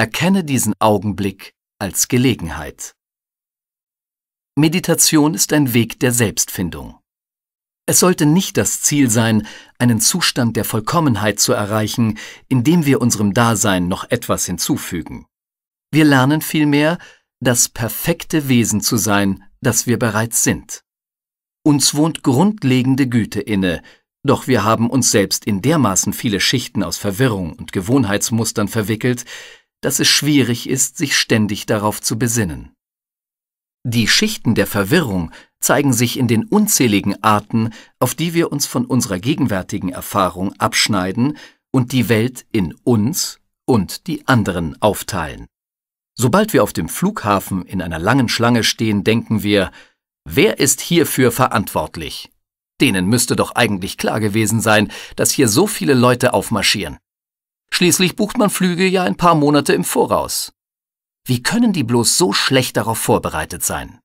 Erkenne diesen Augenblick als Gelegenheit. Meditation ist ein Weg der Selbstfindung. Es sollte nicht das Ziel sein, einen Zustand der Vollkommenheit zu erreichen, indem wir unserem Dasein noch etwas hinzufügen. Wir lernen vielmehr, das perfekte Wesen zu sein, das wir bereits sind. Uns wohnt grundlegende Güte inne, doch wir haben uns selbst in dermaßen viele Schichten aus Verwirrung und Gewohnheitsmustern verwickelt, dass es schwierig ist, sich ständig darauf zu besinnen. Die Schichten der Verwirrung zeigen sich in den unzähligen Arten, auf die wir uns von unserer gegenwärtigen Erfahrung abschneiden und die Welt in uns und die anderen aufteilen. Sobald wir auf dem Flughafen in einer langen Schlange stehen, denken wir, wer ist hierfür verantwortlich? Denen müsste doch eigentlich klar gewesen sein, dass hier so viele Leute aufmarschieren. Schließlich bucht man Flüge ja ein paar Monate im Voraus. Wie können die bloß so schlecht darauf vorbereitet sein?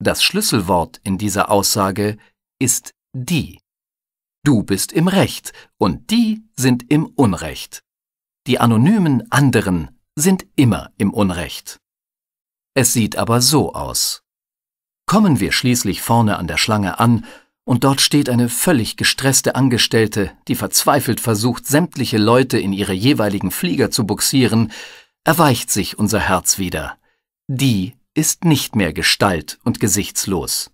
Das Schlüsselwort in dieser Aussage ist die. Du bist im Recht und die sind im Unrecht. Die anonymen anderen sind immer im Unrecht. Es sieht aber so aus. Kommen wir schließlich vorne an der Schlange an und dort steht eine völlig gestresste Angestellte, die verzweifelt versucht, sämtliche Leute in ihre jeweiligen Flieger zu buxieren, erweicht sich unser Herz wieder. Die ist nicht mehr gestalt und gesichtslos.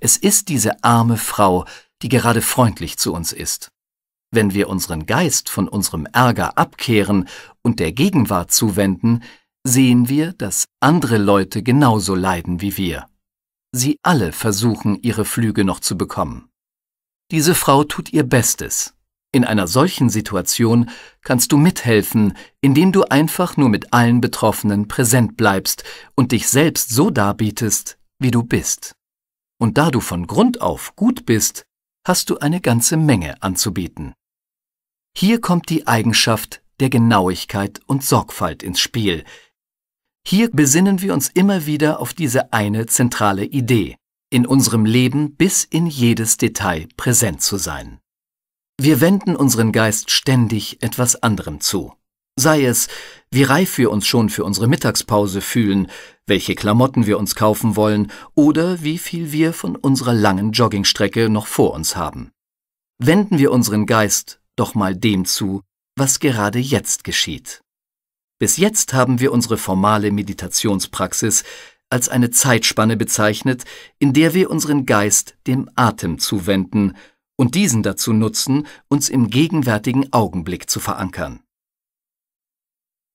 Es ist diese arme Frau, die gerade freundlich zu uns ist. Wenn wir unseren Geist von unserem Ärger abkehren und der Gegenwart zuwenden, sehen wir, dass andere Leute genauso leiden wie wir. Sie alle versuchen, ihre Flüge noch zu bekommen. Diese Frau tut ihr Bestes. In einer solchen Situation kannst du mithelfen, indem du einfach nur mit allen Betroffenen präsent bleibst und dich selbst so darbietest, wie du bist. Und da du von Grund auf gut bist, hast du eine ganze Menge anzubieten. Hier kommt die Eigenschaft der Genauigkeit und Sorgfalt ins Spiel, hier besinnen wir uns immer wieder auf diese eine zentrale Idee, in unserem Leben bis in jedes Detail präsent zu sein. Wir wenden unseren Geist ständig etwas anderem zu. Sei es, wie reif wir uns schon für unsere Mittagspause fühlen, welche Klamotten wir uns kaufen wollen oder wie viel wir von unserer langen Joggingstrecke noch vor uns haben. Wenden wir unseren Geist doch mal dem zu, was gerade jetzt geschieht. Bis jetzt haben wir unsere formale Meditationspraxis als eine Zeitspanne bezeichnet, in der wir unseren Geist dem Atem zuwenden und diesen dazu nutzen, uns im gegenwärtigen Augenblick zu verankern.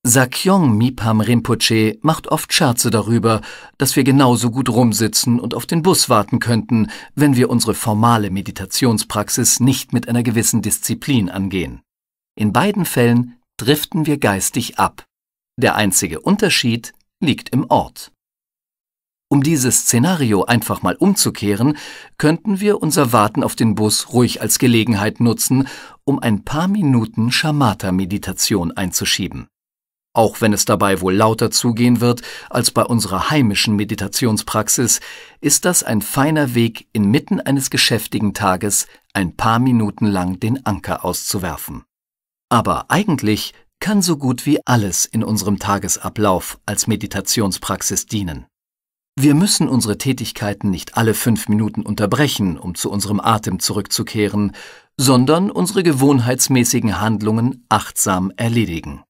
Sakyong Mipam Rinpoche macht oft Scherze darüber, dass wir genauso gut rumsitzen und auf den Bus warten könnten, wenn wir unsere formale Meditationspraxis nicht mit einer gewissen Disziplin angehen. In beiden Fällen driften wir geistig ab. Der einzige Unterschied liegt im Ort. Um dieses Szenario einfach mal umzukehren, könnten wir unser Warten auf den Bus ruhig als Gelegenheit nutzen, um ein paar Minuten Shamatha-Meditation einzuschieben. Auch wenn es dabei wohl lauter zugehen wird als bei unserer heimischen Meditationspraxis, ist das ein feiner Weg, inmitten eines geschäftigen Tages ein paar Minuten lang den Anker auszuwerfen. Aber eigentlich kann so gut wie alles in unserem Tagesablauf als Meditationspraxis dienen. Wir müssen unsere Tätigkeiten nicht alle fünf Minuten unterbrechen, um zu unserem Atem zurückzukehren, sondern unsere gewohnheitsmäßigen Handlungen achtsam erledigen.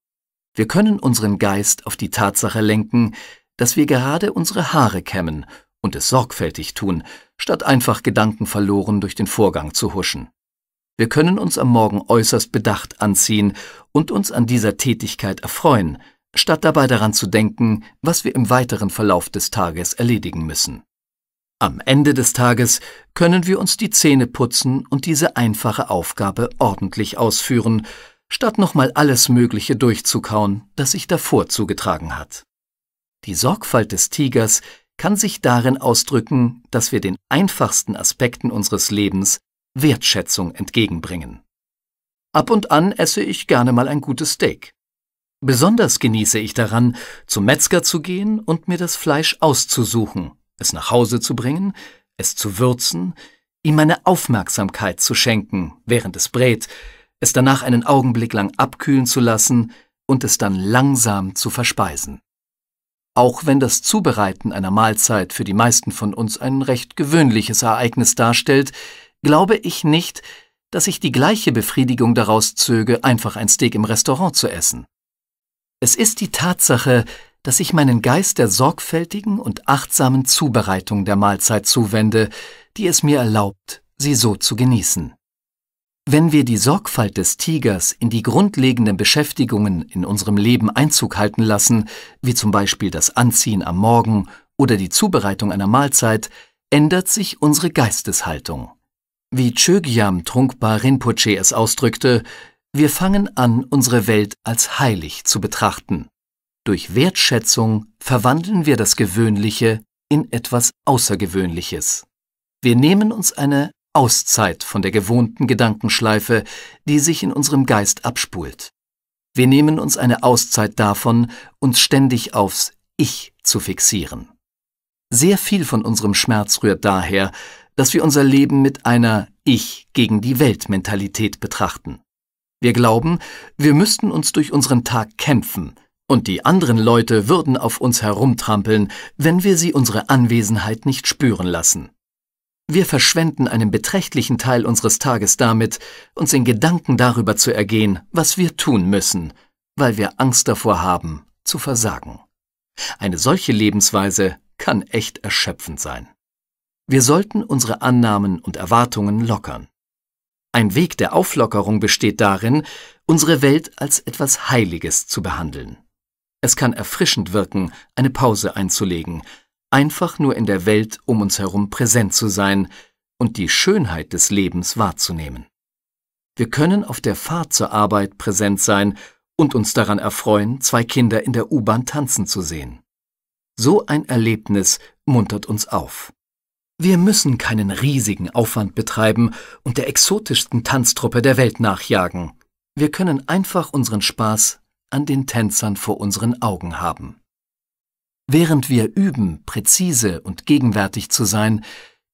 Wir können unseren Geist auf die Tatsache lenken, dass wir gerade unsere Haare kämmen und es sorgfältig tun, statt einfach gedankenverloren durch den Vorgang zu huschen. Wir können uns am Morgen äußerst bedacht anziehen und uns an dieser Tätigkeit erfreuen, statt dabei daran zu denken, was wir im weiteren Verlauf des Tages erledigen müssen. Am Ende des Tages können wir uns die Zähne putzen und diese einfache Aufgabe ordentlich ausführen, statt nochmal alles Mögliche durchzukauen, das sich davor zugetragen hat. Die Sorgfalt des Tigers kann sich darin ausdrücken, dass wir den einfachsten Aspekten unseres Lebens Wertschätzung entgegenbringen. Ab und an esse ich gerne mal ein gutes Steak. Besonders genieße ich daran, zum Metzger zu gehen und mir das Fleisch auszusuchen, es nach Hause zu bringen, es zu würzen, ihm meine Aufmerksamkeit zu schenken, während es brät, es danach einen Augenblick lang abkühlen zu lassen und es dann langsam zu verspeisen. Auch wenn das Zubereiten einer Mahlzeit für die meisten von uns ein recht gewöhnliches Ereignis darstellt, glaube ich nicht, dass ich die gleiche Befriedigung daraus zöge, einfach ein Steak im Restaurant zu essen. Es ist die Tatsache, dass ich meinen Geist der sorgfältigen und achtsamen Zubereitung der Mahlzeit zuwende, die es mir erlaubt, sie so zu genießen. Wenn wir die Sorgfalt des Tigers in die grundlegenden Beschäftigungen in unserem Leben Einzug halten lassen, wie zum Beispiel das Anziehen am Morgen oder die Zubereitung einer Mahlzeit, ändert sich unsere Geisteshaltung. Wie Chögyam Trungpa Rinpoche es ausdrückte, wir fangen an, unsere Welt als heilig zu betrachten. Durch Wertschätzung verwandeln wir das Gewöhnliche in etwas Außergewöhnliches. Wir nehmen uns eine Auszeit von der gewohnten Gedankenschleife, die sich in unserem Geist abspult. Wir nehmen uns eine Auszeit davon, uns ständig aufs Ich zu fixieren. Sehr viel von unserem Schmerz rührt daher, dass wir unser Leben mit einer Ich gegen die Welt-Mentalität betrachten. Wir glauben, wir müssten uns durch unseren Tag kämpfen, und die anderen Leute würden auf uns herumtrampeln, wenn wir sie unsere Anwesenheit nicht spüren lassen. Wir verschwenden einen beträchtlichen Teil unseres Tages damit, uns in Gedanken darüber zu ergehen, was wir tun müssen, weil wir Angst davor haben, zu versagen. Eine solche Lebensweise kann echt erschöpfend sein. Wir sollten unsere Annahmen und Erwartungen lockern. Ein Weg der Auflockerung besteht darin, unsere Welt als etwas Heiliges zu behandeln. Es kann erfrischend wirken, eine Pause einzulegen, einfach nur in der Welt um uns herum präsent zu sein und die Schönheit des Lebens wahrzunehmen. Wir können auf der Fahrt zur Arbeit präsent sein und uns daran erfreuen, zwei Kinder in der U-Bahn tanzen zu sehen. So ein Erlebnis muntert uns auf. Wir müssen keinen riesigen Aufwand betreiben und der exotischsten Tanztruppe der Welt nachjagen. Wir können einfach unseren Spaß an den Tänzern vor unseren Augen haben. Während wir üben, präzise und gegenwärtig zu sein,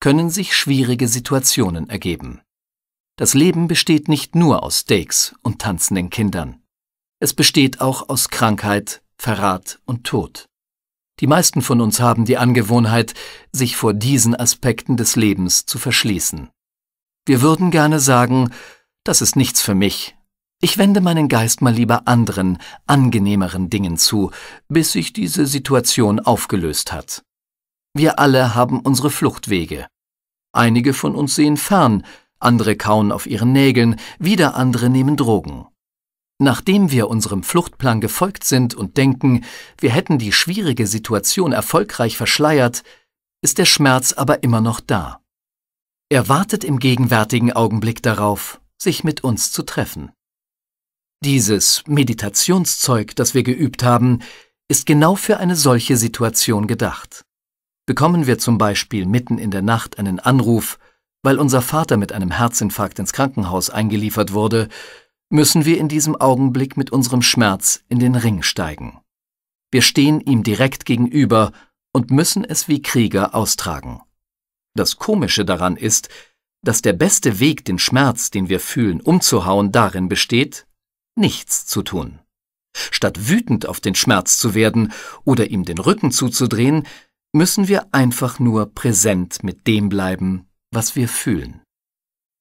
können sich schwierige Situationen ergeben. Das Leben besteht nicht nur aus Steaks und tanzenden Kindern. Es besteht auch aus Krankheit, Verrat und Tod. Die meisten von uns haben die Angewohnheit, sich vor diesen Aspekten des Lebens zu verschließen. Wir würden gerne sagen, das ist nichts für mich. Ich wende meinen Geist mal lieber anderen, angenehmeren Dingen zu, bis sich diese Situation aufgelöst hat. Wir alle haben unsere Fluchtwege. Einige von uns sehen fern, andere kauen auf ihren Nägeln, wieder andere nehmen Drogen. Nachdem wir unserem Fluchtplan gefolgt sind und denken, wir hätten die schwierige Situation erfolgreich verschleiert, ist der Schmerz aber immer noch da. Er wartet im gegenwärtigen Augenblick darauf, sich mit uns zu treffen. Dieses Meditationszeug, das wir geübt haben, ist genau für eine solche Situation gedacht. Bekommen wir zum Beispiel mitten in der Nacht einen Anruf, weil unser Vater mit einem Herzinfarkt ins Krankenhaus eingeliefert wurde, müssen wir in diesem Augenblick mit unserem Schmerz in den Ring steigen. Wir stehen ihm direkt gegenüber und müssen es wie Krieger austragen. Das Komische daran ist, dass der beste Weg, den Schmerz, den wir fühlen, umzuhauen, darin besteht, nichts zu tun. Statt wütend auf den Schmerz zu werden oder ihm den Rücken zuzudrehen, müssen wir einfach nur präsent mit dem bleiben, was wir fühlen.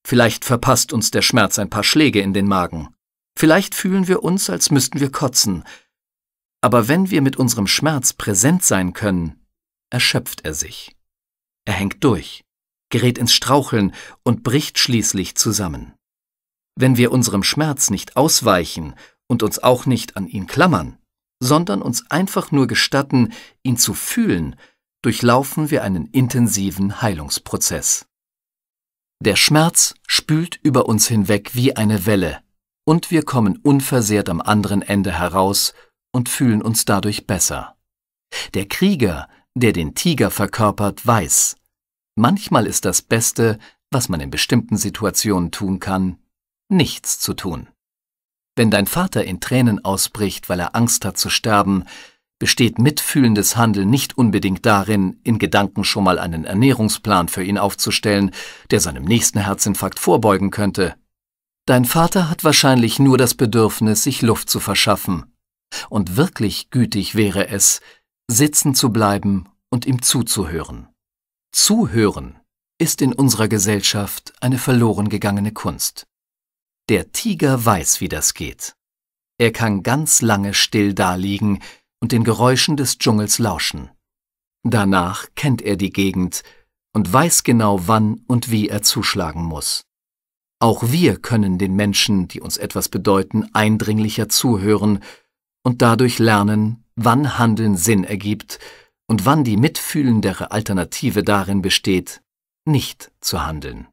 Vielleicht verpasst uns der Schmerz ein paar Schläge in den Magen. Vielleicht fühlen wir uns, als müssten wir kotzen. Aber wenn wir mit unserem Schmerz präsent sein können, erschöpft er sich. Er hängt durch, gerät ins Straucheln und bricht schließlich zusammen. Wenn wir unserem Schmerz nicht ausweichen und uns auch nicht an ihn klammern, sondern uns einfach nur gestatten, ihn zu fühlen, durchlaufen wir einen intensiven Heilungsprozess. Der Schmerz spült über uns hinweg wie eine Welle, und wir kommen unversehrt am anderen Ende heraus und fühlen uns dadurch besser. Der Krieger, der den Tiger verkörpert, weiß, manchmal ist das Beste, was man in bestimmten Situationen tun kann, nichts zu tun. Wenn dein Vater in Tränen ausbricht, weil er Angst hat zu sterben, besteht mitfühlendes Handeln nicht unbedingt darin, in Gedanken schon mal einen Ernährungsplan für ihn aufzustellen, der seinem nächsten Herzinfarkt vorbeugen könnte. Dein Vater hat wahrscheinlich nur das Bedürfnis, sich Luft zu verschaffen. Und wirklich gütig wäre es, sitzen zu bleiben und ihm zuzuhören. Zuhören ist in unserer Gesellschaft eine verloren gegangene Kunst. Der Tiger weiß, wie das geht. Er kann ganz lange still daliegen, und den Geräuschen des Dschungels lauschen. Danach kennt er die Gegend und weiß genau, wann und wie er zuschlagen muss. Auch wir können den Menschen, die uns etwas bedeuten, eindringlicher zuhören und dadurch lernen, wann Handeln Sinn ergibt und wann die mitfühlendere Alternative darin besteht, nicht zu handeln.